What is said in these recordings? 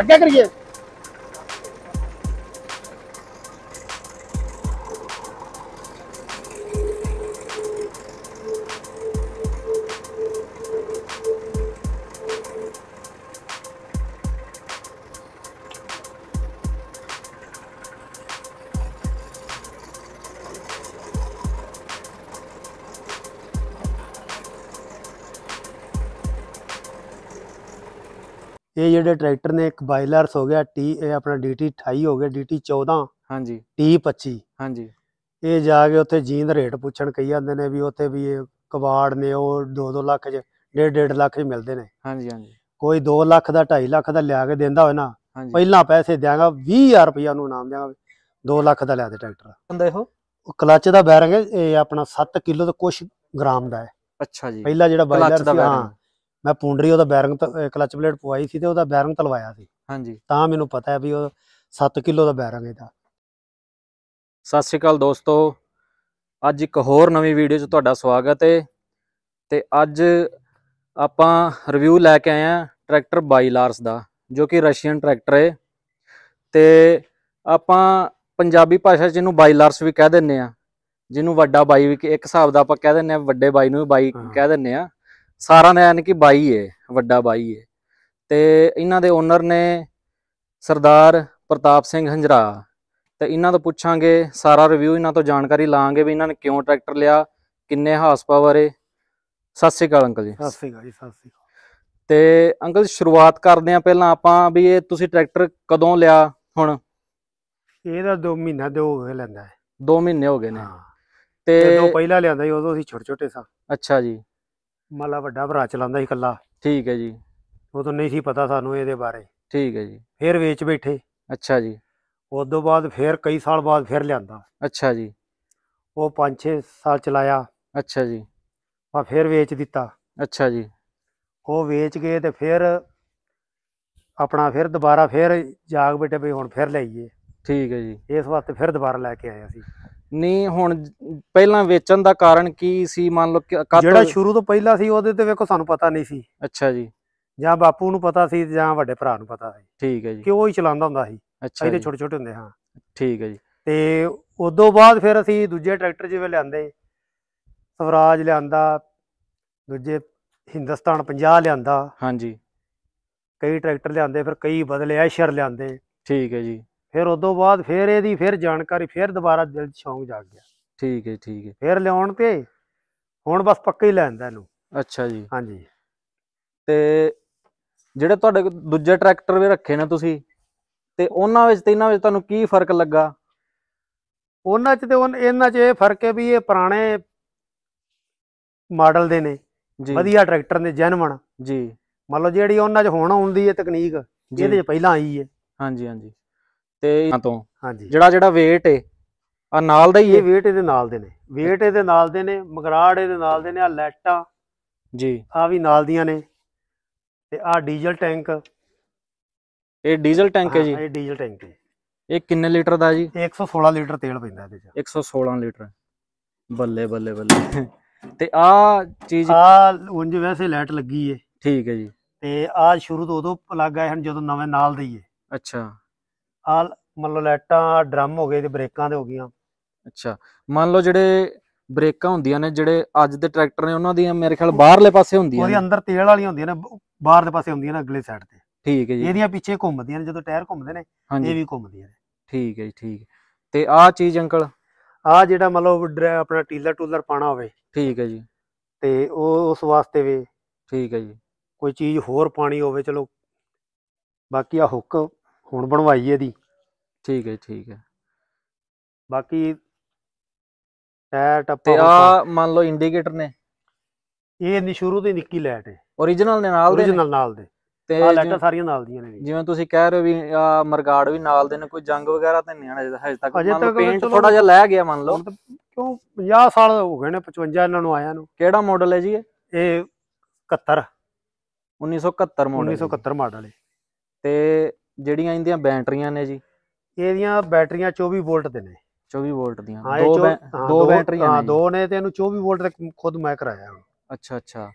ਅੱਗੇ ਕਰੀਏ ਇਹ ਜਿਹੜੇ ਟਰੈਕਟਰ ਨੇ ਇੱਕ ਬਾਇਲਰਸ ਹੋ ਗਿਆ ਟੀ ਇਹ ਆਪਣਾ ਡੀਟੀ 28 ਹੋ ਗਿਆ ਡੀਟੀ 14 ਹਾਂਜੀ ਟੀ 25 ਹਾਂਜੀ ਇਹ ਜਾ ਕੇ ਉੱਥੇ ਜੀਨ ਰੇਟ ਪੁੱਛਣ ਕਈ ਜਾਂਦੇ ਨੇ ਵੀ ਉੱਥੇ ਵੀ ਇਹ ਕਵਾੜ ਨੇ ਉਹ 2-2 ਲੱਖ ਚ 1.5 ਲੱਖ ਹੀ ਮਿਲਦੇ ਨੇ ਹਾਂਜੀ ਹਾਂਜੀ ਕੋਈ 2 ਲੱਖ ਦਾ 2.5 ਲੱਖ ਦਾ ਲਿਆ ਕੇ ਦਿੰਦਾ ਹੋਵੇ ਨਾ ਪਹਿਲਾਂ ਪੈਸੇ ਦੇਵਾਂਗਾ 20000 ਰੁਪਇਆ ਨੂੰ ਨਾਮ ਦੇਵਾਂਗਾ 2 ਲੱਖ ਦਾ ਲਿਆ ਦੇ ਟਰੈਕਟਰ ਹੁੰਦਾ ਇਹੋ ਕਲੱਚ ਦਾ ਬੈਰੰਗ ਇਹ ਆਪਣਾ 7 ਕਿਲੋ ਤੇ ਕੁਝ ਗ੍ਰਾਮ ਦਾ ਹੈ ਅੱਛਾ ਜੀ ਪਹਿਲਾ ਜਿਹੜਾ ਬਾਇਲਰ ਸੀ ਹਾਂ ਮੈਂ ਪੁੰਡਰੀ ਉਹਦਾ ਬੈਰਿੰਗ ਕਲਚ ਪਲੇਟ ਪਵਾਈ ਸੀ ਤੇ ਉਹਦਾ ਬੈਰਿੰਗ ਤਲਵਾਇਆ ਸੀ ਹਾਂਜੀ ਤਾਂ ਮੈਨੂੰ ਪਤਾ ਹੈ ਵੀ ਉਹ 7 ਕਿਲੋ ਦਾ ਬੈਰਿੰਗ ਇਹਦਾ ਸਤਿ ਸ਼੍ਰੀ ਅਕਾਲ ਦੋਸਤੋ ਅੱਜ ਇੱਕ ਹੋਰ ਨਵੀਂ ਵੀਡੀਓ 'ਚ ਤੁਹਾਡਾ ਸਵਾਗਤ ਹੈ ਤੇ ਅੱਜ ਆਪਾਂ ਰਿਵਿਊ ਲੈ ਕੇ ਆਏ ਆ ਟਰੈਕਟਰ ਬਾਈ ਲਾਰਸ ਦਾ ਜੋ ਕਿ ਰਸ਼ੀਅਨ ਟਰੈਕਟਰ ਹੈ ਤੇ ਆਪਾਂ ਪੰਜਾਬੀ ਭਾਸ਼ਾ 'ਚ ਇਹਨੂੰ ਬਾਈ ਲਾਰਸ ਵੀ ਕਹਿ ਦਿੰਨੇ ਆ ਜਿਹਨੂੰ ਵੱਡਾ ਬਾਈ ਵੀ ਇੱਕ ਹਿਸਾਬ ਦਾ ਆਪਾਂ ਕਹਿ ਦਿੰਨੇ ਆ ਵੱਡੇ ਬਾਈ ਨੂੰ ਵੀ ਬਾਈ ਕਹਿ ਦਿੰਨੇ ਆ ਸਾਰਾ ਨੇ ਯਾਨੀ ਕਿ ਬਾਈ ਹੈ ਵੱਡਾ ਬਾਈ ਹੈ ਤੇ ਇਹਨਾਂ ਦੇ ਓਨਰ ਨੇ ਸਰਦਾਰ ਪ੍ਰਤਾਪ ਸਿੰਘ ਹੰਜਰਾ ਤੇ ਇਹਨਾਂ ਤੋਂ ਪੁੱਛਾਂਗੇ ਸਾਰਾ ਰਿਵਿਊ ਇਹਨਾਂ ਤੋਂ ਜਾਣਕਾਰੀ ਲਾਂਗੇ ਵੀ ਇਹਨਾਂ ਨੇ ਕਿਉਂ ਟਰੈਕਟਰ ਲਿਆ ਕਿੰਨੇ ਹਾਰਸ ਪਾਵਰ ਹੈ ਸਤਿ ਸ੍ਰੀ ਅਕਾਲ ਅੰਕਲ ਜੀ ਸਤਿ ਸ੍ਰੀ ਅਕਾਲ ਜੀ ਸਤਿ ਸ੍ਰੀ ਅਕਾਲ ਤੇ ਅੰਕਲ ਸ਼ੁਰੂਆਤ ਕਰਦੇ ਆ ਪਹਿਲਾਂ ਆਪਾਂ ਵੀ ਇਹ ਤੁਸੀਂ ਟਰੈਕਟਰ ਕਦੋਂ ਲਿਆ ਹੁਣ ਇਹਦਾ 2 ਮਹੀਨਾ ਦੇ ਹੋ ਗਏ ਲੈਂਦਾ ਹੈ 2 ਮਹੀਨੇ ਹੋ ਗਏ ਨੇ ਤੇ ਜਦੋਂ ਪਹਿਲਾਂ ਲਿਆਂਦਾ ਸੀ ਉਦੋਂ ਅਸੀਂ ਛੋਟੇ ਛੋਟੇ ਸਾਂ ਅੱਛਾ ਜੀ ਮਾਲਾ ਵੱਡਾ ਭਰਾ ਚਲਾਉਂਦਾ ਸੀ ਇਕੱਲਾ ਠੀਕ ਹੈ ਜੀ ਉਹ ਤੋਂ ਨਹੀਂ ਸੀ ਪਤਾ ਸਾਨੂੰ ਇਹਦੇ ਬਾਰੇ ਠੀਕ ਹੈ ਜੀ ਫਿਰ ਵੇਚ ਬੈਠੇ ਅੱਛਾ ਜੀ ਉਸ ਤੋਂ ਬਾਅਦ ਫਿਰ ਕਈ ਸਾਲ ਬਾਅਦ ਫਿਰ ਲਿਆਂਦਾ ਅੱਛਾ ਜੀ ਉਹ 5-6 ਸਾਲ ਚਲਾਇਆ ਅੱਛਾ ਜੀ ਆ ਫਿਰ ਵੇਚ ਦਿੱਤਾ ਅੱਛਾ ਜੀ ਉਹ ਵੇਚ ਗਏ ਤੇ ਫਿਰ ਆਪਣਾ ਫਿਰ ਦੁਬਾਰਾ ਫਿਰ ਜਾਗ ਬੈਠੇ ਵੀ ਹੁਣ ਫਿਰ ਲਈਏ ਠੀਕ ਹੈ ਜੀ ਇਸ ਵਾਸਤੇ ਫਿਰ ਦੁਬਾਰਾ ਲੈ ਕੇ ਆਏ ਅਸੀਂ ਨਹੀਂ ਹੁਣ ਪਹਿਲਾਂ ਵੇਚਣ ਦਾ ਕਾਰਨ ਕੀ ਸੀ ਮੰਨ ਲਓ ਜਿਹੜਾ ਸ਼ੁਰੂ ਤੋਂ ਪਹਿਲਾਂ ਸੀ ਉਹਦੇ ਤੇ ਵੇਖੋ ਸਾਨੂੰ ਪਤਾ ਨਹੀਂ ਸੀ ਅੱਛਾ ਜੀ ਜਾਂ ਬਾਪੂ ਨੂੰ ਪਤਾ ਸੀ ਜਾਂ ਵੱਡੇ ਭਰਾ ਨੂੰ ਪਤਾ ਸੀ ਠੀਕ ਹੈ ਜੀ ਕਿ ਉਹ ਹੀ ਚਲਾਉਂਦਾ ਹੁੰਦਾ ਸੀ ਅੱਛਾ ਇਹਦੇ ਛੋਟੇ ਛੋਟੇ ਹੁੰਦੇ ਹਾਂ ਠੀਕ ਹੈ ਜੀ ਤੇ ਉਦੋਂ ਬਾਅਦ ਫਿਰ ਅਸੀਂ ਦੂਜੇ ਟਰੈਕਟਰ ਜਿਵੇਂ ਲਿਆਂਦੇ ਸਵਰਾਜ ਲਿਆਂਦਾ ਦੂਜੇ ਹਿੰਦੁਸਤਾਨ 50 ਲਿਆਂਦਾ ਹਾਂਜੀ ਕਈ ਟਰੈਕਟਰ ਲਿਆਂਦੇ ਫਿਰ ਕਈ ਬਦਲੇ ਐਸ਼ਰ ਲਿਆਂਦੇ ਠੀਕ ਹੈ ਜੀ ਫਿਰ ਉਦੋਂ ਬਾਅਦ ਫਿਰ ਇਹਦੀ ਫਿਰ ਜਾਣਕਾਰੀ ਫਿਰ ਦੁਬਾਰਾ ਦਿਲ 'ਚ ਸ਼ੌਂਕ ਜਾਗ ਗਿਆ ਠੀਕ ਹੈ ਠੀਕ ਹੈ ਫਿਰ ਲਿਆਉਣ ਤੇ ਹੁਣ ਬਸ ਪੱਕਾ ਹੀ ਲੈਂਦਾ ਇਹਨੂੰ ਅੱਛਾ ਜੀ ਹਾਂਜੀ ਤੇ ਜਿਹੜੇ ਤੁਹਾਡੇ ਦੂਜੇ ਟਰੈਕਟਰ ਵੀ ਰੱਖੇ ਨੇ ਤੁਸੀਂ ਤੇ ਉਹਨਾਂ ਵਿੱਚ ਤੇ ਇਹਨਾਂ ਵਿੱਚ ਤੁਹਾਨੂੰ ਕੀ ਫਰਕ ਲੱਗਾ ਉਹਨਾਂ 'ਚ ਤੇ ਇਹਨਾਂ 'ਚ ਇਹ ਫਰਕ ਹੈ ਵੀ ਇਹ ਪੁਰਾਣੇ ਮਾਡਲ ਦੇ ਨੇ ਜੀ ਵਧੀਆ ਟਰੈਕਟਰ ਨੇ ਜੈਨੂਨ ਜੀ ਮੰਨ ਲਓ ਜਿਹੜੀ ਉਹਨਾਂ 'ਚ ਹੁਣ ਆਉਂਦੀ ਹੈ ਤਕਨੀਕ ਜਿਹਦੇ 'ਚ ਪਹਿਲਾਂ ਆਈ ਹੈ ਹਾਂਜੀ ਹਾਂਜੀ ਤੇ ਤੋਂ ਹਾਂਜੀ ਜਿਹੜਾ ਜਿਹੜਾ weight ਏ ਆ ਨਾਲ ਦਾ ਹੀ ਇਹ weight ਇਹਦੇ ਨਾਲ ਦੇ ਨੇ weight ਇਹਦੇ ਨਾਲ ਦੇ ਨੇ ਮਗਰਾੜ ਇਹਦੇ ਨਾਲ ਦੇ ਨੇ ਆ ਲੈਟਾਂ ਜੀ ਆ ਵੀ ਨਾਲ ਦੀਆਂ ਨੇ ਤੇ ਆ ਡੀਜ਼ਲ ਟੈਂਕ ਇਹ ਡੀਜ਼ਲ ਟੈਂਕ ਹੈ ਜੀ ਇਹ ਡੀਜ਼ਲ ਟੈਂਕ ਹੈ ਇਹ ਕਿੰਨੇ ਲੀਟਰ ਦਾ ਜੀ 116 ਲੀਟਰ ਤੇਲ ਪੈਂਦਾ ਇਹਦੇ ਚ 116 ਲੀਟਰ ਬੱਲੇ ਬੱਲੇ ਬੱਲੇ ਤੇ ਆ ਚੀਜ਼ ਆ ਉਂਝ ਵੈਸੇ ਲਾਈਟ ਲੱਗੀ ਏ ਠੀਕ ਹੈ ਜੀ ਤੇ ਆ ਸ਼ੁਰੂ ਤੋਂ ਉਦੋਂ ਪਲੱਗ ਆਏ ਹਨ ਜਦੋਂ ਨਵੇਂ ਨਾਲ ਹੀ ਅੱਛਾ ਆ ਮੰਨ ਲਓ ਲਾਈਟਾਂ ਡਰਮ ਹੋ ਗਏ ਤੇ ਬ੍ਰੇਕਾਂ ਦੇ ਹੋ ਗਈਆਂ ਅੱਛਾ ਮੰਨ ਲਓ ਜਿਹੜੇ ਬ੍ਰੇਕਾਂ ਹੁੰਦੀਆਂ ਨੇ ਜਿਹੜੇ ਅੱਜ ਦੇ ਟਰੈਕਟਰ ਨੇ ਉਹਨਾਂ ਦੀਆਂ ਮੇਰੇ ਖਿਆਲ ਬਾਹਰਲੇ ਪਾਸੇ ਹੁੰਦੀਆਂ ਉਹਦੇ ਅੰਦਰ ਤੇਲ ਵਾਲੀਆਂ ਹੁੰਦੀਆਂ ਨੇ ਬਾਹਰ ਦੇ ਪਾਸੇ ਹੁੰਦੀਆਂ ਨੇ ਅਗਲੇ ਸਾਈਡ ਤੇ ਠੀਕ ਹੈ ਜੀ ਇਹਦੀਆਂ ਪਿੱਛੇ ਘੁੰਮਦੀਆਂ ਨੇ ਜਦੋਂ ਟਾਇਰ ਘੁੰਮਦੇ ਨੇ ਇਹ ਵੀ ਘੁੰਮਦੀਆਂ ਨੇ ਠੀਕ ਹੈ ਜੀ ਠੀਕ ਤੇ ਆਹ ਚੀਜ਼ ਅੰਕਲ ਆ ਜਿਹੜਾ ਮੰਨ ਲਓ ਆਪਣਾ ਟੀਲਰ ਟੂਲਰ ਪਾਣਾ ਹੋਵੇ ਠੀਕ ਹੈ ਜੀ ਤੇ ਉਹ ਉਸ ਵਾਸਤੇ ਵੀ ਠੀਕ ਹੈ ਜੀ ਕੋਈ ਚੀਜ਼ ਹੋਰ ਪਾਣੀ ਹੋਵੇ ਚਲੋ ਬਾਕੀ ਆ ਹੁੱਕ ਹੁਣ ਬਣਵਾਈ ਇਹਦੀ ਠੀਕ ਹੈ ਠੀਕ ਹੈ ਬਾਕੀ ਟਾਇਰ ਟੱਪਾ ਤੇ ਆ ਮੰਨ ਲਓ ਇੰਡੀਕੇਟਰ ਨੇ ਇਹ ਨਹੀਂ ਸ਼ੁਰੂ ਤੋਂ ਹੀ ਨਿੱਕੀ ਲਾਈਟ ਹੈ origignal ਨੇ ਨਾਲ ਦੇ origignal ਨਾਲ ਦੇ ਤੇ ਆ ਲਾਈਟਾਂ ਸਾਰੀਆਂ ਨਾਲ ਦੀਆਂ ਨੇ ਜਿਵੇਂ ਤੁਸੀਂ ਕਹਿ ਰਹੇ ਹੋ ਵੀ ਆ ਮਰਗਾੜ ਵੀ ਨਾਲ ਦੇ ਨੇ ਕੋਈ ਜੰਗ ਵਗੈਰਾ ਤਾਂ ਨਹੀਂ ਆਣਾ ਹਜੇ ਤੱਕ ਹਜੇ ਮੰਨ ਲਓ ਤੱਕ ਪੇਂਟ ਥੋੜਾ ਜਿਹਾ ਲੈ ਗਿਆ ਮੰਨ ਲਓ ਕਿਉਂ 50 ਸਾਲ ਹੋ ਗਏ ਨੇ 55 ਇਹਨਾਂ ਨੂੰ ਆਇਆ ਨੂੰ ਕਿਹੜਾ ਮਾਡਲ ਹੈ ਜੀ ਇਹ ਇਹ 71 1971 ਮਾਡਲ 1971 ਮਾਡਲ ਹੈ ਤੇ ਜਿਹੜੀਆਂ ਇਹਦੀਆਂ ਬੈਟਰੀਆਂ ਨੇ ਜੀ ਇਹਦੀਆਂ ਬੈਟਰੀਆਂ 24 ਵੋਲਟ ਦੇ ਨੇ 24 ਵੋਲਟ ਦੀਆਂ ਦੋ ਦੋ ਬੈਟਰੀਆਂ ਹਾਂ ਦੋ ਨੇ ਤੇ ਇਹਨੂੰ 24 ਵੋਲਟ ਤੇ ਖੁਦ ਮੈਂ ਕਰਾਇਆ ਅੱਛਾ ਅੱਛਾ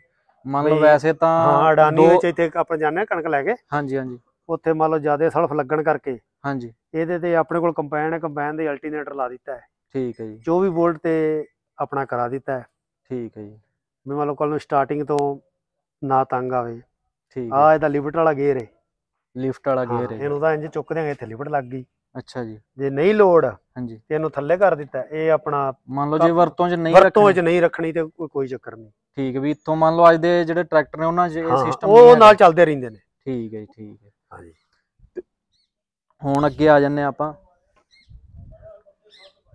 ਮੰਨ ਲਓ ਵੈਸੇ ਤਾਂ ਹਾਂ ਅਡਾਨੀ ਵਿੱਚ ਇੱਥੇ ਆਪਾਂ ਜਾਣਾ ਕਣਕ ਲੈ ਕੇ ਹਾਂਜੀ ਹਾਂਜੀ ਉੱਥੇ ਮੰਨ ਲਓ ਜਿਆਦਾ ਸਲਫ ਲੱਗਣ ਕਰਕੇ ਹਾਂਜੀ ਇਹਦੇ ਤੇ ਆਪਣੇ ਕੋਲ ਕੰਬਾਈਨ ਹੈ ਕੰਬਾਈਨ ਦੇ ਅਲਟੀਨੇਟਰ ਲਾ ਦਿੱਤਾ ਹੈ ਠੀਕ ਹੈ ਜੀ 24 ਵੋਲਟ ਤੇ ਆਪਣਾ ਕਰਾ ਦਿੱਤਾ ਹੈ ਠੀਕ ਹੈ ਜੀ ਮੈਂ ਮੰਨ ਲਓ ਕੱਲ ਨੂੰ ਸਟਾਰਟਿੰਗ ਤੋਂ ਨਾ ਤੰਗ ਆਵੇ ਠੀਕ ਆ ਇਹਦਾ ਲਿਮਟ ਵਾਲਾ ਗੇਅਰ ਹੈ ਲਿਫਟ ਵਾਲਾ ਗੇਅਰ ਹੈ ਇਹਨੂੰ ਤਾਂ ਇੰਜ ਚੁੱਕ ਦਿਆਂਗੇ ਇੱਥੇ ਲਿਫਟ ਲੱਗ ਗਈ ਅੱਛਾ ਜੀ ਜੇ ਨਹੀਂ ਲੋੜ ਹਾਂਜੀ ਤੇ ਇਹਨੂੰ ਥੱਲੇ ਕਰ ਦਿੱਤਾ ਇਹ ਆਪਣਾ ਮੰਨ ਲਓ ਜੇ ਵਰਤੋਂ 'ਚ ਨਹੀਂ ਰੱਖਣੀ ਵਰਤੋਂ 'ਚ ਨਹੀਂ ਰੱਖਣੀ ਤੇ ਕੋਈ ਚੱਕਰ ਨਹੀਂ ਠੀਕ ਵੀ ਇੱਥੋਂ ਮੰਨ ਲਓ ਅੱਜ ਦੇ ਜਿਹੜੇ ਟਰੈਕਟਰ ਨੇ ਉਹਨਾਂ 'ਚ ਇਹ ਸਿਸਟਮ ਉਹ ਨਾਲ ਚੱਲਦੇ ਰਹਿੰਦੇ ਨੇ ਠੀਕ ਹੈ ਜੀ ਠੀਕ ਹੈ ਹਾਂਜੀ ਹੁਣ ਅੱਗੇ ਆ ਜੰਨੇ ਆਪਾਂ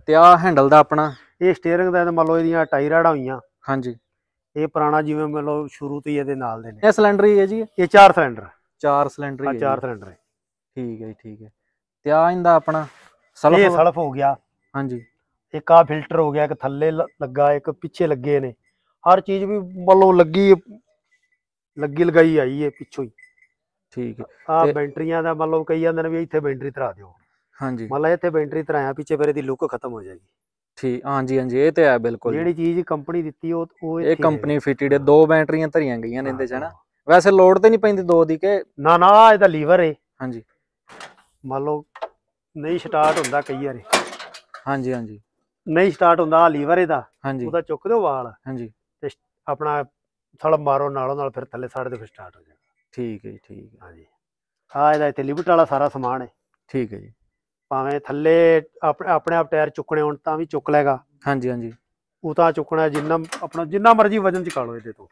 ਤੇ ਆ ਹੈਂਡਲ ਦਾ ਆਪਣਾ ਇਹ ਸਟੀering ਦਾ ਮੰਨ ਲਓ ਇਹਦੀਆਂ ਟਾਇਰਾਂ ਹੋਈਆਂ ਹਾਂਜੀ ਇਹ ਪੁਰਾਣਾ ਜਿਵੇਂ ਮੰਨ ਲਓ ਸ਼ੁਰੂ ਤੋਂ ਹੀ ਇਹਦੇ ਨਾਲ ਦੇ ਨੇ ਇਹ ਸਿਲੰਡਰ ਹੀ ਹੈ ਜੀ ਇਹ ਚਾਰ ਸਿਲੰਡਰ ਚਾਰ ਸਿਲੰਡਰ ਹੀ ਆ ਚਾਰ ਸਿਲੰਡਰ ਹੈ ਠੀਕ ਹੈ ਜੀ, ਠੀਕ ਹੈ ਤੇ ਆ ਇਹਦਾ ਆਪਣਾ ਇਹ ਸਲਫ ਸਲਫ ਹੋ ਗਿਆ ਹਾਂਜੀ ਇੱਕ ਆ ਫਿਲਟਰ ਹੋ ਗਿਆ ਇੱਕ ਥੱਲੇ ਲੱਗਾ ਇੱਕ ਪਿੱਛੇ ਲੱਗੇ ਨੇ ਹਰ ਚੀਜ਼ ਵੀ ਮੱਲੋਂ ਲੱਗੀ ਲੱਗੀ ਲਗਾਈ ਆਈ ਹੈ ਪਿੱਛੋਂ ਹੀ ਠੀਕ ਹੈ ਆ ਬੈਂਟਰੀਆਂ ਦਾ ਮਤਲਬ ਕਈ ਜਾਂਦੇ ਨੇ ਵੀ ਇੱਥੇ ਬੈਂਟਰੀ ਧਰਾ ਦਿਓ ਹਾਂਜੀ ਮਤਲਬ ਇੱਥੇ ਬੈਂਟਰੀ ਧਰਾਇਆ ਪਿੱਛੇ ਫਿਰ ਇਹਦੀ ਲੁੱਕ ਖਤਮ ਹੋ ਜਾਏਗੀ ਠੀਕ ਹਾਂਜੀ ਹਾਂਜੀ ਇਹ ਤੇ ਆ ਬਿਲਕੁਲ ਜਿਹੜੀ ਚੀਜ਼ ਕੰਪਨੀ ਦਿੱਤੀ ਉਹ ਉਹ ਇਹ ਕੰਪਨੀ ਫਿਟਡ ਹੈ ਦੋ ਬੈਂਟਰੀਆਂ ਧਰੀਆਂ ਗਈਆਂ ਨੇ ਇਹਦੇ ਚ ਹਨਾ ਵੈਸੇ ਲੋਡ ਤੇ ਨਹੀਂ ਪੈਂਦੀ ਦੋ ਦੀ ਕਿ ਨਾ ਨਾ ਇਹ ਤਾਂ ਲੀਵਰ ਏ ਹਾਂਜੀ ਮੰਨ ਲਓ ਨਹੀਂ ਸਟਾਰਟ ਹੁੰਦਾ ਕਈ ਵਾਰੇ ਹਾਂਜੀ ਹਾਂਜੀ ਨਹੀਂ ਸਟਾਰਟ ਹੁੰਦਾ ਲੀਵਰ ਇਹਦਾ ਹਾਂਜੀ ਉਹਦਾ ਚੁੱਕ ਦਿਓ ਵਾਲ ਹਾਂਜੀ ਤੇ ਆਪਣਾ ਥਲ ਮਾਰੋ ਨਾਲੋਂ ਨਾਲ ਫਿਰ ਥੱਲੇ ਸਾਡੇ ਦੇ ਫਿਰ ਸਟਾਰਟ ਹੋ ਜਾਏਗਾ ਠੀਕ ਹੈ ਜੀ ਠੀਕ ਹਾਂਜੀ ਆ ਇਹਦਾ ਇੱਥੇ ਲਿਬਟ ਵਾਲਾ ਸਾਰਾ ਸਮਾਨ ਹੈ ਠੀਕ ਹੈ ਜੀ ਭਾਵੇਂ ਥੱਲੇ ਆਪਣੇ ਆਪ ਟਾਇਰ ਚੁੱਕਣੇ ਹੋਣ ਤਾਂ ਵੀ ਚੁੱਕ ਲੈਗਾ ਹਾਂਜੀ ਹਾਂਜੀ ਉਹ ਤਾਂ ਚੁੱਕਣਾ ਜਿੰਨਾ ਆਪਣਾ ਜਿੰਨਾ ਮਰਜ਼ੀ ਵਜਨ ਚ ਕਾਲੋ ਇਹਦੇ ਤੋਂ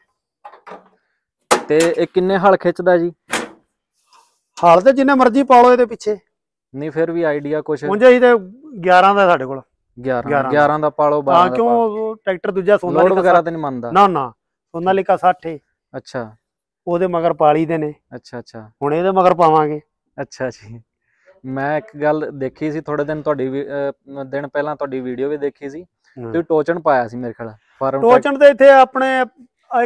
ਤੇ ਇਹ ਕਿੰਨੇ ਹਲ ਖਿੱਚਦਾ ਜੀ ਹਲ ਤੇ ਜਿੰਨੇ ਮਰਜ਼ੀ ਪਾ ਲਓ ਇਹਦੇ ਪਿੱਛੇ ਨਹੀਂ ਫਿਰ ਵੀ ਆਈਡੀਆ ਕੁਛ ਉਂਝ ਹੀ ਤੇ 11 ਦਾ ਸਾਡੇ ਕੋਲ 11 11 ਦਾ ਪਾ ਲਓ 12 ਦਾ ਹਾਂ ਕਿਉਂ ਟਰੈਕਟਰ ਦੂਜਾ ਸੋਨਾ ਲਿਕਾ ਵਗੈਰਾ ਤੇ ਨਹੀਂ ਮੰਨਦਾ ਨਾ ਨਾ ਸੋਨਾ ਲਿਕਾ 60 ਅੱਛਾ ਉਹਦੇ ਮਗਰ ਪਾਲੀ ਦੇ ਨੇ ਅੱਛਾ ਅੱਛਾ ਹੁਣ ਇਹਦੇ ਮਗਰ ਪਾਵਾਂਗੇ ਅੱਛਾ ਜੀ ਮੈਂ ਇੱਕ ਗੱਲ ਦੇਖੀ ਸੀ ਥੋੜੇ ਦਿਨ ਤੁਹਾਡੀ ਦਿਨ ਪਹਿਲਾਂ ਤੁਹਾਡੀ ਵੀਡੀਓ ਵੀ ਦੇਖੀ ਸੀ ਤੇ ਟੋਚਣ ਪਾਇਆ ਸੀ ਮੇਰੇ ਖਿਆਲ ਫਾਰਮ ਟੋਚਣ ਤੇ ਇੱਥੇ ਆਪਣੇ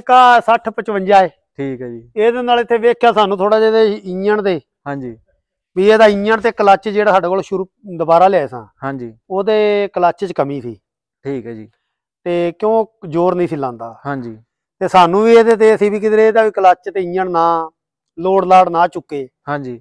ਇੱਕ 60 55 ਹੈ ਠੀਕ ਹੈ ਜੀ ਇਹਦੇ ਨਾਲ ਇੱਥੇ ਵੇਖਿਆ ਸਾਨੂੰ ਥੋੜਾ ਜਿਹਾ ਇੰਜਣ ਦੇ ਹਾਂਜੀ ਵੀ ਇਹਦਾ ਇੰਜਣ ਤੇ ਕਲੱਚ ਜਿਹੜਾ ਸਾਡੇ ਕੋਲ ਸ਼ੁਰੂ ਦੁਬਾਰਾ ਲਿਆਏ ਸਾਂ ਹਾਂਜੀ ਉਹਦੇ ਕਲੱਚ 'ਚ ਕਮੀ ਸੀ ਠੀਕ ਹੈ ਜੀ ਤੇ ਕਿਉਂ ਜ਼ੋਰ ਨਹੀਂ ਸੀ ਲਾਂਦਾ ਹਾਂਜੀ ਤੇ ਸਾਨੂੰ ਵੀ ਇਹਦੇ ਤੇ ਅਸੀਂ ਵੀ ਕਿਧਰੇ ਇਹਦਾ ਵੀ ਕਲੱਚ ਤੇ ਇੰਜਣ ਨਾ ਲੋਡ ਲਾੜ ਨਾ ਚੁੱਕੇ ਹਾਂਜੀ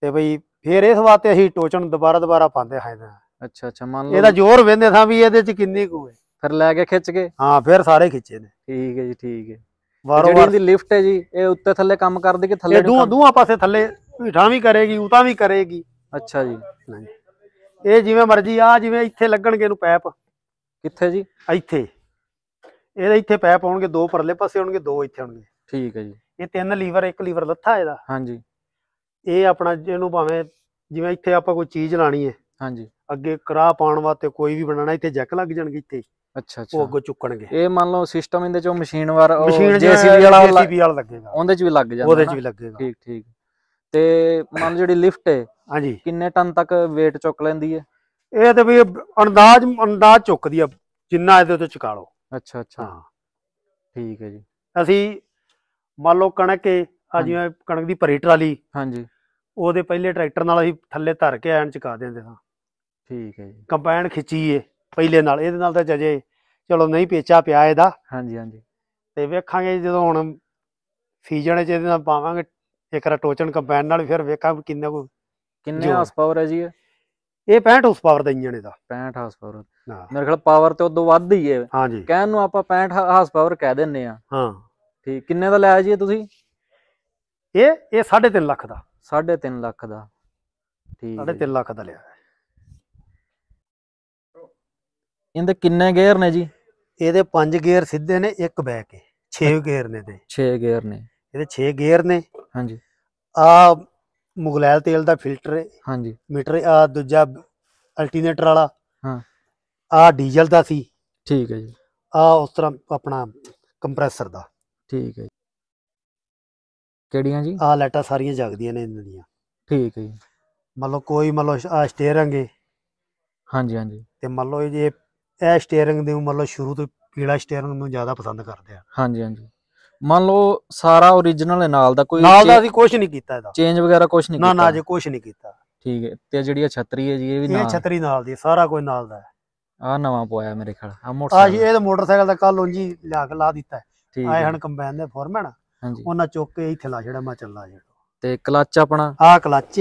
ਤੇ ਬਈ ਫੇਰ ਇਸ ਵਾਸਤੇ ਅਸੀਂ ਟੋਚਣ ਦੁਬਾਰਾ ਦੁਬਾਰਾ ਪਾਉਂਦੇ ਹਾਂ ਇਹਦਾ ਅੱਛਾ ਅੱਛਾ ਮੰਨ ਲਓ ਇਹਦਾ ਜ਼ੋਰ ਵੇਂਦੇ ਸਾਂ ਵੀ ਇਹਦੇ 'ਚ ਕਿੰਨੀ ਕੋਏ ਹੈ ਫਿਰ ਲੈ ਕੇ ਖਿੱਚ ਕੇ ਹਾਂ ਫਿਰ ਸਾਰੇ ਖਿੱਚੇ ਨੇ ਠੀਕ ਹੈ ਜੀ ਠੀਕ ਹੈ ਜਿਹੜੀ ਇਹਦੀ ਲਿਫਟ ਹੈ ਜੀ ਇਹ ਉੱਤੇ ਥੱਲੇ ਕੰਮ ਕਰਦੀ ਕਿ ਥੱਲੇ ਇਹ ਦੋਹਾਂ ਪਾਸੇ ਥੱਲੇ ਢਾਂ ਵੀ ਕਰੇਗੀ ਉਤਾ ਵੀ ਕਰੇਗੀ ਅੱਛਾ ਜੀ ਇਹ ਜਿਵੇਂ ਮਰਜ਼ੀ ਆ ਜਿਵੇਂ ਇੱਥੇ ਲੱਗਣਗੇ ਨੂੰ ਪੈਪ ਕਿੱਥੇ ਜੀ ਇੱਥੇ ਇਹਦੇ ਇੱਥੇ ਪੈਪ ਹੋਣਗੇ ਦੋ ਪਰਲੇ ਪਾਸੇ ਹੋਣਗੇ ਦੋ ਇੱਥੇ ਹੋਣਗੇ ਠੀਕ ਹੈ ਜੀ ਇਹ ਤਿੰਨ ਲੀਵਰ ਇੱਕ ਲੀਵਰ ਲੱਥਾ ਇਹਦਾ ਹਾਂਜੀ ਇਹ ਆਪਣਾ ਇਹਨੂੰ ਭਾਵੇਂ ਜਿਵੇਂ ਇੱਥੇ ਆਪਾਂ ਕੋਈ ਚੀਜ਼ ਲਾਣੀ ਹੈ ਹਾਂਜੀ ਅੱਗੇ ਕਰਾ ਪਾਉਣ ਵਾਸਤੇ ਕੋਈ ਵੀ ਬਣਾਣਾ ਇੱਥੇ ਜੈਕ ਲੱਗ ਜਾਣਗੇ ਇੱਥੇ ਅੱਛਾ ਅੱਛਾ ਉਹ ਅੱਗੇ ਚੁੱਕਣਗੇ ਇਹ ਮੰਨ ਲਓ ਸਿਸਟਮ ਇਹਦੇ ਚੋਂ ਮਸ਼ੀਨ ਵਾਰ ਜੀਸੀਬੀ ਵਾਲਾ ਜੀਸੀਬੀ ਵਾਲਾ ਲੱਗੇਗਾ ਉਹਦੇ ਚ ਵੀ ਲੱਗ ਜਾਂਦਾ ਉਹਦੇ ਚ ਵੀ ਲੱਗੇਗਾ ਠੀਕ ਠੀਕ ਤੇ ਮੰਨ ਜਿਹੜੀ ਲਿਫਟ ਹੈ ਹਾਂਜੀ ਕਿੰਨੇ ਟਨ ਤੱਕ weight ਚੁੱਕ ਲੈਂਦੀ ਹੈ ਇਹ ਤੇ ਵੀ ਅੰਦਾਜ਼ ਅੰਦਾਜ਼ ਚੁੱਕਦੀ ਆ ਜਿੰਨਾ ਇਹਦੇ ਉੱਤੇ ਚੁਕਾ ਲਓ ਅੱਛਾ ਅੱਛਾ ਹਾਂ ਠੀਕ ਹੈ ਜੀ ਅਸੀਂ ਮੰਨ ਲਓ ਕਣਕ ਹੈ ਆ ਜਿਵੇਂ ਕਣਕ ਦੀ ਭਰੀ ਟਰਾਲੀ ਹਾਂਜੀ ਉਹਦੇ ਪਹਿਲੇ ਟਰੈਕਟਰ ਨਾਲ ਅਸੀਂ ਥੱਲੇ ਧਰ ਕੇ ਐਨ ਚੁਕਾ ਦਿੰਦੇ ਸਾਂ ਠੀਕ ਹੈ ਜੀ ਕੰਬਾਈਨ ਖਿੱਚੀਏ ਪਹਿਲੇ ਨਾਲ ਇਹਦੇ ਨਾਲ ਤਾਂ ਜਜੇ ਚਲੋ ਨਹੀਂ ਪੇਚਾ ਪਿਆ ਇਹਦਾ ਹਾਂਜੀ ਹਾਂਜੀ ਤੇ ਵੇਖਾਂਗੇ ਜਦੋਂ ਹੁਣ ਸੀਜ਼ਨ ਚ ਇਹਦੇ ਨਾਲ ਪਾਵਾਂਗੇ ਇੱਕ ਰ ਟੋਚਨ ਕੰਬਾਈਨ ਨਾਲ ਫਿਰ ਵੇਖਾਂਗੇ ਕਿੰਨਾ ਕੋ ਕਿੰਨੇ ਹਾਸ ਪਾਵਰ ਹੈ ਜੀ ਇਹ ਇਹ 65 ਹਾਸ ਪਾਵਰ ਦਾ ਇੰਜਣ ਇਹਦਾ 65 ਹਾਸ ਪਾਵਰ ਮੇਰੇ ਖਿਆਲ ਪਾਵਰ ਤੇ ਉਦੋਂ ਵੱਧ ਹੀ ਹੈ ਹਾਂਜੀ ਕਹਿਣ ਨੂੰ ਆਪਾਂ 65 ਹਾਸ ਪਾਵਰ ਕਹਿ ਦਿੰਨੇ ਆ ਹਾਂ ਠੀਕ ਕਿੰਨੇ ਦਾ ਲਿਆ ਜੀ ਤੁਸੀਂ ਇਹ ਇਹ 3.5 ਲੱਖ ਦਾ 3.5 ਲੱਖ ਦਾ ਠੀਕ 3.5 ਲੱਖ ਦਾ ਲਿਆ ਇਹਦੇ ਕਿੰਨੇ ਗੇਅਰ ਨੇ ਜੀ ਇਹਦੇ 5 ਗੇਅਰ ਸਿੱਧੇ ਨੇ ਇੱਕ ਬੈਕ ਹੈ 6 ਗੇਅਰ ਨੇ ਤੇ 6 ਗੇਅਰ ਨੇ ਇਹਦੇ 6 ਗੇਅਰ ਨੇ ਹਾਂਜੀ ਆ ਮੁਗਲੈਲ ਤੇਲ ਦਾ ਫਿਲਟਰ ਹੈ ਹਾਂਜੀ ਮੀਟਰ ਆ ਦੂਜਾ ਅਲਟਰਨੇਟਰ ਵਾਲਾ ਹਾਂ ਆ ਡੀਜ਼ਲ ਦਾ ਸੀ ਠੀਕ ਹੈ ਜੀ ਆ ਉਸ ਤਰ੍ਹਾਂ ਆਪਣਾ ਕੰਪਰੈਸਰ ਦਾ ਠੀਕ ਹੈ ਕਿਹੜੀਆਂ ਜੀ ਆ ਲਾਈਟਾਂ ਸਾਰੀਆਂ ਜਗਦੀਆਂ ਨੇ ਇਹਨਾਂ ਦੀਆਂ ਠੀਕ ਹੈ ਜੀ ਮੰਨ ਲਓ ਕੋਈ ਮੰਨ ਲਓ ਆ ਸਟੇਅਰਿੰਗ ਹੈ ਹਾਂਜੀ ਹਾਂਜੀ ਤੇ ਮੰਨ ਲਓ ਜੇ ਇਹ ਸਟੀਅਰਿੰਗ ਦੇ ਮਤਲਬ ਸ਼ੁਰੂ ਤੋਂ ਪੀਲਾ ਸਟੀਅਰਿੰਗ ਨੂੰ ਜ਼ਿਆਦਾ ਪਸੰਦ ਕਰਦੇ ਆ ਹਾਂਜੀ ਹਾਂਜੀ ਮੰਨ ਲਓ ਸਾਰਾ origignal ਹੈ ਨਾਲ ਦਾ ਕੋਈ ਨਾਲ ਦਾ ਅਸੀਂ ਕੁਝ ਨਹੀਂ ਕੀਤਾ ਇਹਦਾ ਚੇਂਜ ਵਗੈਰਾ ਕੁਝ ਨਹੀਂ ਕੀਤਾ ਨਾ ਨਾ ਜੇ ਕੁਝ ਨਹੀਂ ਕੀਤਾ ਠੀਕ ਹੈ ਤੇ ਜਿਹੜੀ ਛਤਰੀ ਹੈ ਜੀ ਇਹ ਵੀ ਨਾਲ ਇਹ ਛਤਰੀ ਨਾਲ ਦੀ ਸਾਰਾ ਕੁਝ ਨਾਲ ਦਾ ਹੈ ਆ ਨਵਾਂ ਪੋਇਆ ਮੇਰੇ ਖਿਆਲ ਆ ਮੋਟਰਸਾਈਕਲ ਆ ਜੀ ਇਹ ਤਾਂ ਮੋਟਰਸਾਈਕਲ ਦਾ ਕੱਲ ਉਂਜੀ ਲਿਆ ਕੇ ਲਾ ਦਿੱਤਾ ਹੈ ਆਏ ਹਣ ਕੰਬਾਈਨ ਦੇ ਫੋਰਮੈਨ ਉਹਨਾਂ ਚੁੱਕ ਕੇ ਇੱਥੇ ਲਾ ਜਿਹੜਾ ਮੈਂ ਚੱਲਾ ਜਿਹੜਾ ਤੇ ਕਲੱਚ ਆਪਣਾ ਆ ਕਲੱਚ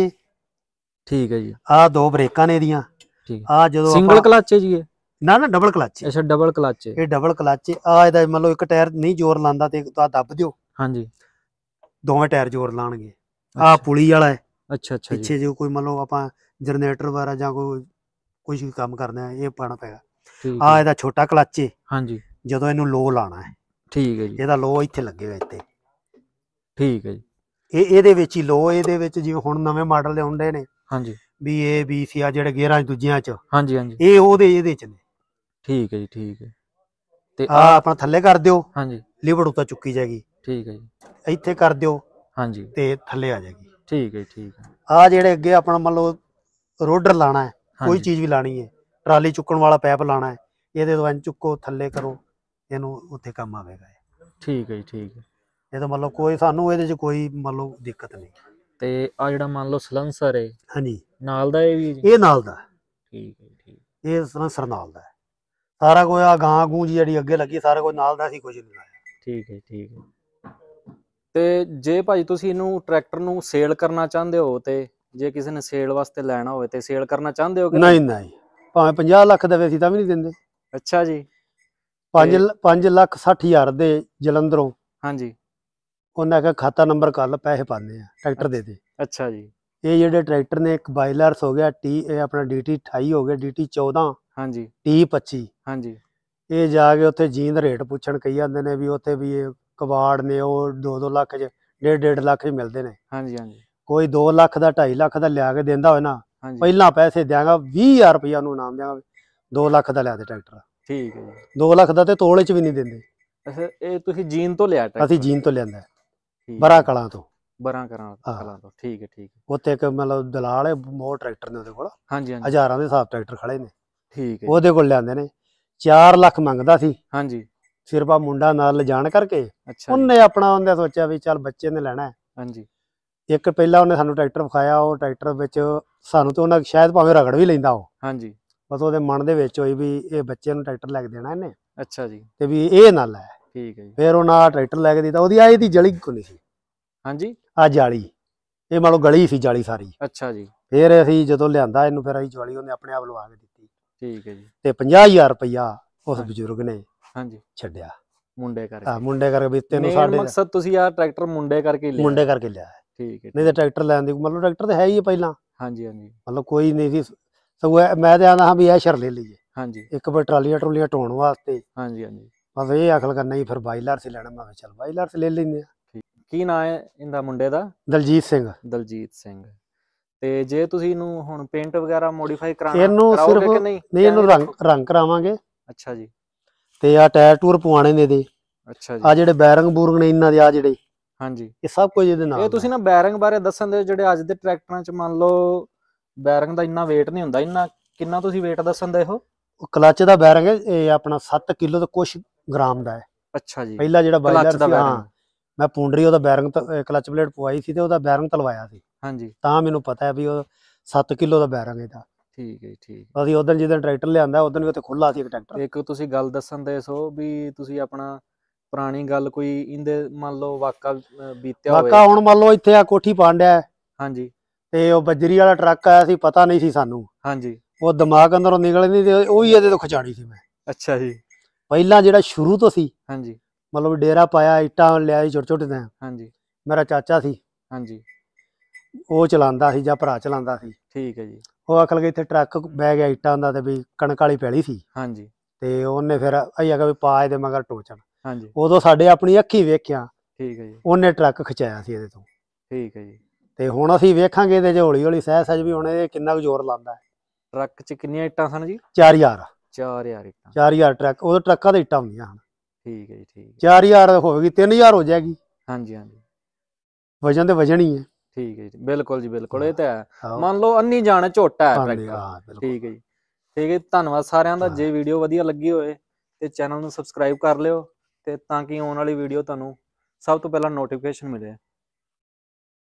ਠੀਕ ਹੈ ਜੀ ਆ ਦੋ ਬ੍ਰੇਕਾਂ ਨੇ ਇਹਦੀਆਂ ਠੀਕ ਆ ਜਦੋਂ ਸਿੰਗਲ ਕਲੱਚ ਹੈ ਜੀ ਇਹ ਨਾ ਨਾ ਡਬਲ ਕਲੱਚ ਅੱਛਾ ਡਬਲ ਕਲੱਚ ਇਹ ਡਬਲ ਕਲੱਚ ਆ ਇਹਦਾ ਲਓ ਇੱਕ ਟਾਇਰ ਨਹੀਂ ਜ਼ੋਰ ਲਾਉਂਦਾ ਤੇ ਤਾਂ ਦੱਬ ਦਿਓ ਹਾਂਜੀ ਦੋਵੇਂ ਟਾਇਰ ਜ਼ੋਰ ਲਾਣਗੇ ਆ ਪੁਲੀ ਵਾਲਾ ਹੈ ਅੱਛਾ ਅੱਛਾ ਪਿੱਛੇ ਜੇ ਕੋਈ ਲਓ ਆਪਾਂ ਜਨਰੇਟਰ ਵਾਰਾ ਜਾਂ ਕੋਈ ਕੁਝ ਵੀ ਕੰਮ ਕਰਨਾ ਹੈ ਇਹ ਪਾਣਾ ਪੈਗਾ ਆ ਇਹਦਾ ਛੋਟਾ ਕਲੱਚ ਹੈ ਹਾਂਜੀ ਜਦੋਂ ਇਹਨੂੰ ਲੋ ਲਾਣਾ ਹੈ ਠੀਕ ਹੈ ਜੀ ਇਹਦਾ ਲੋ ਇੱਥੇ ਲੱਗੇਗਾ ਇੱਥੇ ਠੀਕ ਹੈ ਜੀ ਇਹ ਇਹਦੇ ਵਿੱਚ ਹੀ ਲੋ ਇਹਦੇ ਵਿੱਚ ਜਿਵੇਂ ਹੁਣ ਨਵੇਂ ਮਾਡਲ ਦੇ ਹੁੰਦੇ ਨੇ ਹਾਂਜੀ ਵੀ ਇਹ ਬੀ ਸੀ ਆ ਜਿਹੜੇ ਗੇਅਰਾਂ ਦੂਜਿਆਂ ਚ ਹਾਂਜੀ ਹਾਂਜੀ ਇਹ ਉਹਦੇ ਇਹਦੇ ਚ ਨੇ ਠੀਕ ਹੈ ਜੀ ਠੀਕ ਹੈ ਤੇ ਆ ਆਪਣਾ ਥੱਲੇ ਕਰ ਦਿਓ ਹਾਂਜੀ ਲਿਵਰ ਉੱਤੇ ਚੁੱਕੀ ਜਾਏਗੀ ਠੀਕ ਹੈ ਜੀ ਇੱਥੇ ਕਰ ਦਿਓ ਹਾਂਜੀ ਤੇ ਥੱਲੇ ਆ ਜਾਏਗੀ ਠੀਕ ਹੈ ਠੀਕ ਹੈ ਆ ਜਿਹੜੇ ਅੱਗੇ ਆਪਣਾ ਮੰਨ ਲਓ ਰੋਡਰ ਲਾਣਾ ਹੈ ਕੋਈ ਚੀਜ਼ ਵੀ ਲਾਣੀ ਹੈ ਟਰਾਲੀ ਚੁੱਕਣ ਵਾਲਾ ਪੈਪ ਲਾਣਾ ਹੈ ਇਹਦੇ ਤੋਂ ਐਂ ਚੁੱਕੋ ਥੱਲੇ ਕਰੋ ਇਹਨੂੰ ਉੱਥੇ ਕੰਮ ਆਵੇਗਾ ਠੀਕ ਹੈ ਜੀ ਠੀਕ ਹੈ ਮੰਨ ਲਓ ਕੋਈ ਸਾਨੂੰ ਇਹਦੇ 'ਚ ਕੋਈ ਮੰਨ ਲਓ ਦਿੱਕਤ ਨਹੀਂ ਤੇ ਆ ਜਿਹੜਾ ਮੰਨ ਲਓ ਸਲੰਸਰ ਹੈ ਹਾਂਜੀ ਨਾਲ ਦਾ ਇਹ ਵੀ ਇਹ ਨਾਲ ਦਾ ਠੀਕ ਹੈ ਠੀਕ ਇਹ ਸਲੰਸਰ ਨਾਲ ਦਾ ਸਾਰਾ ਕੋਈ ਆ ਗਾਂ ਗੂੰ ਜਿਹੜੀ ਅੱਗੇ ਲੱਗੀ ਸਾਰਾ ਕੋਈ ਨਾਲ ਦਾ ਸੀ ਕੁਝ ਨਹੀਂ ਲਾਇਆ ਠੀਕ ਹੈ ਠੀਕ ਹੈ ਤੇ ਜੇ ਭਾਜੀ ਤੁਸੀਂ ਇਹਨੂੰ ਟਰੈਕਟਰ ਨੂੰ ਸੇਲ ਕਰਨਾ ਚਾਹੁੰਦੇ ਹੋ ਤੇ ਜੇ ਕਿਸੇ ਨੇ ਸੇਲ ਵਾਸਤੇ ਲੈਣਾ ਹੋਵੇ ਤੇ ਸੇਲ ਕਰਨਾ ਚਾਹੁੰਦੇ ਹੋ ਕਿ ਨਹੀਂ ਨਹੀਂ ਭਾਵੇਂ 50 ਲੱਖ ਦੇਵੇ ਸੀ ਤਾਂ ਵੀ ਨਹੀਂ ਦਿੰਦੇ ਅੱਛਾ ਜੀ 5 5 ਲੱਖ 60 ਹਜ਼ਾਰ ਦੇ ਜਲੰਧਰੋਂ ਹਾਂਜੀ ਉਹਨਾਂ ਦਾ ਖਾਤਾ ਨੰਬਰ ਕੱਲ ਪੈਸੇ ਪਾਉਂਦੇ ਆ ਟਰੈਕਟਰ ਦੇ ਦੇ ਅੱਛਾ ਜੀ ਇਹ ਜਿਹੜੇ ਟਰੈਕਟਰ ਨੇ ਇੱਕ ਬਾਇਲਰਸ ਹੋ ਗਿਆ ਟੀ ਇਹ ਆਪਣਾ ਡੀਟੀ 28 ਹੋ ਗਿਆ ਡੀਟੀ 14 ਹਾਂਜੀ ਟੀ 25 ਹਾਂਜੀ ਇਹ ਜਾ ਕੇ ਉੱਥੇ ਜੀਨ ਰੇਟ ਪੁੱਛਣ ਕਈ ਜਾਂਦੇ ਨੇ ਵੀ ਉੱਥੇ ਵੀ ਇਹ ਕਵਾੜ ਨੇ ਉਹ 2-2 ਲੱਖ ਚ 1.5 ਲੱਖ ਹੀ ਮਿਲਦੇ ਨੇ ਹਾਂਜੀ ਹਾਂਜੀ ਕੋਈ 2 ਲੱਖ ਦਾ 2.5 ਲੱਖ ਦਾ ਲਿਆ ਕੇ ਦਿੰਦਾ ਹੋਵੇ ਨਾ ਪਹਿਲਾਂ ਪੈਸੇ ਦਿਆਂਗਾ 20000 ਰੁਪਏ ਨੂੰ ਨਾਮ ਦਿਆਂਗਾ 2 ਲੱਖ ਦਾ ਲਿਆ ਦੇ ਟਰੈਕਟਰ ਠੀਕ ਹੈ ਜੀ 2 ਲੱਖ ਦਾ ਤੇ ਤੋਲੇ ਚ ਵੀ ਨਹੀਂ ਦਿੰਦੇ ਅੱਛਾ ਇਹ ਤੁਸੀਂ ਜੀਨ ਤੋਂ ਲਿਆ ਟਰੈਕਟਰ ਅਸੀਂ ਜੀਨ ਤੋਂ ਲਿਆਂਦਾ ਬਰਾ ਕਲਾਂ ਤੋਂ ਬਰਾਂ ਕਰਾਂ ਹਾਂ। ਕਲਾਂ ਤੋਂ ਠੀਕ ਹੈ ਠੀਕ ਹੈ ਉੱਥੇ ਇੱਕ ਮਤਲਬ ਦਲਾਲ ਹੈ ਮੋਟਰ ਟਰੈਕਟਰ ਨੇ ਉਹਦੇ ਕੋਲ ਹਾਂਜੀ ਹਾਂਜੀ ਹਜ਼ਾਰਾਂ ਦੇ ਹਿਸਾਬ ਟਰੈਕਟਰ ਖੜੇ ਨੇ ਠੀਕ ਹੈ ਉਹਦੇ ਕੋਲ ਲਿਆਂਦੇ ਨੇ 4 ਲੱਖ ਮੰਗਦਾ ਸੀ ਹਾਂਜੀ ਸਿਰਫ ਮੁੰਡਾ ਨਾਲ ਲਿਜਾਣ ਕਰਕੇ ਉਹਨੇ ਆਪਣਾ ਉਹਨੇ ਸੋਚਿਆ ਵੀ ਚੱਲ ਬੱਚੇ ਨੇ ਲੈਣਾ ਹੈ। ਹਾਂਜੀ ਇੱਕ ਪਹਿਲਾਂ ਉਹਨੇ ਸਾਨੂੰ ਟਰੈਕਟਰ ਵਿਖਾਇਆ ਉਹ ਟਰੈਕਟਰ ਵਿੱਚ ਸਾਨੂੰ ਤਾਂ ਉਹਨਾਂ ਸ਼ਾਇਦ ਭਾਵੇਂ ਰਗੜ ਵੀ ਲੈਂਦਾ ਉਹ ਹਾਂਜੀ ਬਸ ਉਹਦੇ ਮਨ ਦੇ ਵਿੱਚ ਹੋਈ ਵੀ ਇਹ ਬੱਚੇ ਨੂੰ ਟਰੈਕਟਰ ਲੈ ਕੇ ਦੇਣਾ ਇਹਨੇ ਅੱਛਾ ਜੀ ਤੇ ਵੀ ਇਹ ਨਾਲ ਹੈ ਠੀਕ ਹੈ ਜੀ ਫਿਰ ਉਹਨਾਂ ਟਰੈਕਟਰ ਲੈ ਕੇ ਦਿੱਤਾ ਉਹਦੀ ਆਈ ਦੀ ਜਲੀ ਕੋਈ ਨਹੀਂ ਸੀ ਹਾਂਜੀ ਆ ਜਾਲੀ ਇਹ ਮਨ ਲੋ ਗਲੀ ਸੀ ਜਾਲੀ ਸਾਰੀ ਅੱਛਾ ਜੀ ਫਿਰ ਅਸੀਂ ਜਦੋਂ ਲਿਆਂਦਾ ਇਹਨੂੰ ਫਿਰ ਅਸੀਂ ਜਾਲੀ ਉਹਨੇ ਆਪਣੇ ਆਪ ਲਵਾ ਕੇ ਦਿੱਤੀ ਠੀਕ ਹੈ ਜੀ ਤੇ 50000 ਰੁਪਇਆ ਉਸ ਬਜ਼ੁਰਗ ਨੇ ਹਾਂਜੀ ਛੱਡਿਆ ਮੁੰਡੇ ਕਰਕੇ ਹਾਂ ਮੁੰਡੇ ਕਰਕੇ ਵੀ ਤੈਨੂੰ ਸਾਡੇ ਮਕਸਦ ਤੁਸੀਂ ਆ ਟਰੈਕਟਰ ਮੁੰਡੇ ਕਰਕੇ ਲਿਆ ਮੁੰਡੇ ਕਰਕੇ ਲਿਆ ਠੀਕ ਹੈ ਨਹੀਂ ਤਾਂ ਟਰੈਕਟਰ ਲੈਣ ਦੀ ਮਤਲਬ ਟਰੈਕਟਰ ਤਾਂ ਹੈ ਹੀ ਪਹਿਲਾਂ ਹਾਂਜੀ ਹਾਂਜੀ ਮਤਲਬ ਕੋਈ ਨਹੀਂ ਸੀ ਸਗੋਂ ਮੈਂ ਤੇ ਆਂਦਾ ਹਾਂ ਵੀ ਇਹ ਸ਼ਰ ਲੈ ਲਈਏ ਹਾਂਜੀ ਇੱਕ ਵਾਰ ਟਰਾਲੀਆ ਟਰੋਲੀਆਂ ਢੋਣ ਵਾਸਤੇ ਹਾਂਜੀ ਹਾਂਜੀ ਬਸ ਇਹ ਅਖਲ ਕਰਨਾ ਹੀ ਫਿਰ ਬਾਈਲਰ ਸੇ ਲੈਣਾ ਮੈਂ ਚੱਲ ਬਾਈਲਰ ਸੇ ਲੈ ਲੈਂਦੇ ਆ ਕੀ ਨਾਂ ਹੈ ਇਹਦਾ ਮੁੰਡੇ ਦਾ ਦਲਜੀਤ ਸਿੰਘ ਦਲਜੀਤ ਸਿੰਘ ਤੇ ਜੇ ਤੁਸੀਂ ਇਹਨੂੰ ਹੁਣ ਪੇਂਟ ਵਗੈਰਾ ਮੋਡੀਫਾਈ ਕਰਾਉਣਾ ਇਹਨੂੰ ਸਿਰਫ ਨਹੀਂ ਇਹਨੂੰ ਰੰਗ ਰੰਗ ਕਰਾਵਾਂਗੇ ਅੱਛਾ ਜੀ ਤੇ ਆ ਟਾਇਰ ਟੂਰ ਪਵਾਣੇ ਨੇ ਦੇ ਅੱਛਾ ਜੀ ਆ ਜਿਹੜੇ ਬੈਰੰਗ ਬੂਰੰਗ ਨੇ ਇਹਨਾਂ ਦੇ ਆ ਜਿਹੜੇ ਹਾਂਜੀ ਇਹ ਸਭ ਕੁਝ ਇਹਦੇ ਨਾਲ ਇਹ ਤੁਸੀਂ ਨਾ ਬੈਰੰਗ ਬਾਰੇ ਦੱਸਣ ਦੇ ਜਿਹੜੇ ਅੱਜ ਦੇ ਟਰੈਕਟਰਾਂ 'ਚ ਮੰਨ ਲਓ ਬੈਰੰਗ ਦਾ ਇੰਨਾ weight ਨਹੀਂ ਹੁੰਦਾ ਇੰਨਾ ਕਿੰਨਾ ਤੁਸੀਂ weight ਦੱਸਣ ਦੇ ਉਹ ਕਲਚ ਦਾ ਬੈਰੰਗ ਇਹ ਆਪਣਾ 7 ਕਿਲੋ ਤੋਂ ਕੁਝ ਗ੍ਰਾਮ ਦਾ ਹੈ ਅੱਛਾ ਜੀ ਪਹਿਲਾ ਜਿਹੜਾ ਬਾਇਲਰ ਸੀ ਹਾਂ ਮੈਂ ਪੁੰਡਰੀ ਉਹਦਾ ਬੈਰਿੰਗ ਕਲਚ ਪਲੇਟ ਪਵਾਈ ਸੀ ਤੇ ਉਹਦਾ ਬੈਰਿੰਗ ਤਲਵਾਇਆ ਸੀ ਹਾਂਜੀ ਤਾਂ ਮੈਨੂੰ ਪਤਾ ਹੈ ਵੀ ਉਹ 7 ਕਿਲੋ ਦਾ ਬੈਰਿੰਗ ਇਹਦਾ ਠੀਕ ਹੈ ਠੀਕ ਅਸੀਂ ਉਦੋਂ ਜਦੋਂ ਟਰੈਕਟਰ ਲਿਆਂਦਾ ਉਦੋਂ ਵੀ ਉੱਥੇ ਖੁੱਲਾ ਸੀ ਇੱਕ ਟਰੈਕਟਰ ਇੱਕ ਤੁਸੀਂ ਗੱਲ ਦੱਸਣ ਦੇ ਸੋ ਵੀ ਤੁਸੀਂ ਆਪਣਾ ਪੁਰਾਣੀ ਗੱਲ ਕੋਈ ਇਹਦੇ ਮੰਨ ਲਓ ਵਾਕਾ ਬੀਤਿਆ ਹੋਵੇ ਵਾਕਾ ਹੁਣ ਮੰਨ ਲਓ ਇੱਥੇ ਆ ਕੋਠੀ ਪਾਂਡਿਆ ਹਾਂਜੀ ਤੇ ਉਹ ਬਜਰੀ ਵਾਲਾ ਟਰੱਕ ਆਇਆ ਸੀ ਪਤਾ ਨਹੀਂ ਸੀ ਸਾਨੂੰ ਹਾਂਜੀ ਉਹ ਦਿਮਾਗ ਅੰਦਰੋਂ ਨਿਕਲ ਨਹੀਂ ਤੇ ਉਹ ਹੀ ਇਹਦੇ ਤੋਂ ਖਚਾਣੀ ਸੀ ਮੈਂ ਅੱਛਾ ਜੀ ਪਹਿਲਾਂ ਜਿਹੜਾ ਸ਼ੁਰੂ ਤੋਂ ਸੀ ਹਾਂਜੀ ਮਤਲਬ ਡੇਰਾ ਪਾਇਆ ਇੱਟਾਂ ਲਿਆਈ ਛੋਟੇ ਛੋਟੇ ਨੇ ਹਾਂਜੀ ਮੇਰਾ ਚਾਚਾ ਸੀ ਹਾਂਜੀ ਉਹ ਚਲਾਉਂਦਾ ਸੀ ਜਾਂ ਭਰਾ ਚਲਾਉਂਦਾ ਸੀ ਠੀਕ ਹੈ ਜੀ ਉਹ ਅਕਲ ਕੇ ਇੱਥੇ ਟਰੱਕ ਬੈ ਗਿਆ ਇੱਟਾਂ ਦਾ ਤੇ ਵੀ ਕਣਕ ਵਾਲੀ ਪੈਲੀ ਸੀ ਹਾਂਜੀ ਤੇ ਉਹਨੇ ਫਿਰ ਆਈ ਆਗਾ ਵੀ ਪਾਏ ਦੇ ਮਗਰ ਟੋਚਣ ਹਾਂਜੀ ਉਦੋਂ ਸਾਡੇ ਆਪਣੀ ਅੱਖੀ ਵੇਖਿਆ ਠੀਕ ਹੈ ਜੀ ਉਹਨੇ ਟਰੱਕ ਖਚਾਇਆ ਸੀ ਇਹਦੇ ਤੋਂ ਠੀਕ ਹੈ ਜੀ ਤੇ ਹੁਣ ਅਸੀਂ ਵੇਖਾਂਗੇ ਇਹਦੇ 'ਚ ਹੌਲੀ ਹੌਲੀ ਸਹਿ ਸਹਿ ਵੀ ਹੁਣ ਇਹ ਕਿੰਨਾ ਕੁ ਜ਼ੋਰ ਲਾਉਂਦਾ ਹੈ ਟਰੱਕ 'ਚ ਕਿੰਨੀਆਂ ਇੱਟਾਂ ਸਨ ਜੀ 4000 4000 ਇੱਟਾਂ 4000 ਟਰੱਕ ਉਹ ਟਰੱਕਾਂ ਦੇ ਇੱਟਾਂ ਹੁੰਦੀਆਂ ਹਨ ਠੀਕ ਹੈ ਜੀ ਠੀਕ 4000 ਹੋਏਗੀ 3000 ਹੋ ਜਾਏਗੀ ਹਾਂਜੀ ਹਾਂਜੀ ਵਜਨ ਤੇ ਵਜਣ ਹੀ ਹੈ ਠੀਕ ਹੈ ਜੀ ਬਿਲਕੁਲ ਜੀ ਬਿਲਕੁਲ ਇਹ ਤਾਂ ਮੰਨ ਲਓ ਅੰਨੀ ਜਾਣ ਝੋਟਾ ਹੈ ਟਰੈਕਟਰ ਠੀਕ ਹੈ ਜੀ ਠੀਕ ਹੈ ਧੰਨਵਾਦ ਸਾਰਿਆਂ ਦਾ ਜੇ ਵੀਡੀਓ ਵਧੀਆ ਲੱਗੀ ਹੋਵੇ ਤੇ ਚੈਨਲ ਨੂੰ ਸਬਸਕ੍ਰਾਈਬ ਕਰ ਲਿਓ ਤੇ ਤਾਂ ਕਿ ਆਉਣ ਵਾਲੀ ਵੀਡੀਓ ਤੁਹਾਨੂੰ ਸਭ ਤੋਂ ਪਹਿਲਾਂ ਨੋਟੀਫਿਕੇਸ਼ਨ ਮਿਲੇ